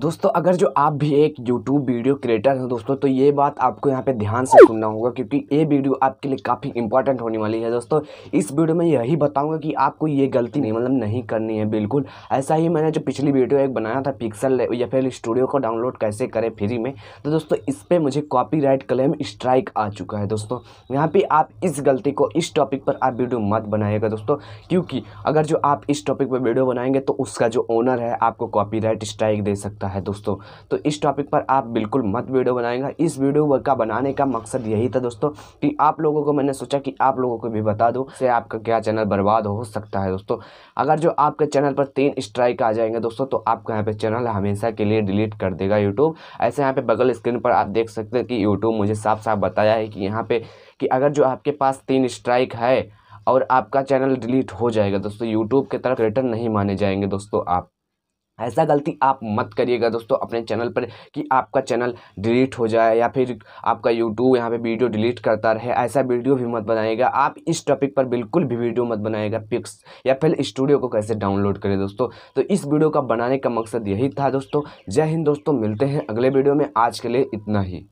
दोस्तों अगर जो आप भी एक यूट्यूब वीडियो क्रिएटर हैं दोस्तों तो ये बात आपको यहाँ पे ध्यान से सुनना होगा क्योंकि ये वीडियो आपके लिए काफ़ी इंपॉर्टेंट होने वाली है दोस्तों इस वीडियो में यही बताऊँगा कि आपको ये गलती नहीं मतलब नहीं करनी है बिल्कुल ऐसा ही मैंने जो पिछली वीडियो एक बनाया था पिक्सल या फिर स्टूडियो को डाउनलोड कैसे करें फ्री में तो दोस्तों इस पर मुझे कॉपी क्लेम स्ट्राइक आ चुका है दोस्तों यहाँ पर आप इस गलती को इस टॉपिक पर आप वीडियो मत बनाइएगा दोस्तों क्योंकि अगर जो आप इस टॉपिक पर वीडियो बनाएंगे तो उसका जो ओनर है आपको कॉपी स्ट्राइक दे सकता है सकता है दोस्तों तो इस टॉपिक पर आप बिल्कुल मत वीडियो बनाएगा इस वीडियो का बनाने का मकसद यही था दोस्तों कि आप लोगों को मैंने सोचा कि आप लोगों को भी बता दो से आपका क्या चैनल बर्बाद हो सकता है दोस्तों अगर जो आपके चैनल पर तीन स्ट्राइक आ जाएंगे दोस्तों तो आपका यहाँ पर चैनल हमेशा के लिए डिलीट कर देगा यूट्यूब ऐसे यहाँ पर बगल स्क्रीन पर आप देख सकते हैं कि यूट्यूब मुझे साफ साफ बताया है कि यहाँ पर कि अगर जो आपके पास तीन स्ट्राइक है और आपका चैनल डिलीट हो जाएगा दोस्तों यूट्यूब के तरफ रिटर्न नहीं माने जाएंगे दोस्तों आप ऐसा गलती आप मत करिएगा दोस्तों अपने चैनल पर कि आपका चैनल डिलीट हो जाए या फिर आपका यूट्यूब यहाँ पे वीडियो डिलीट करता रहे ऐसा वीडियो भी मत बनाएगा आप इस टॉपिक पर बिल्कुल भी वीडियो मत बनाएगा पिक्स या फिर स्टूडियो को कैसे डाउनलोड करें दोस्तों तो इस वीडियो का बनाने का मकसद यही था दोस्तों जय हिंद दोस्तों मिलते हैं अगले वीडियो में आज के लिए इतना ही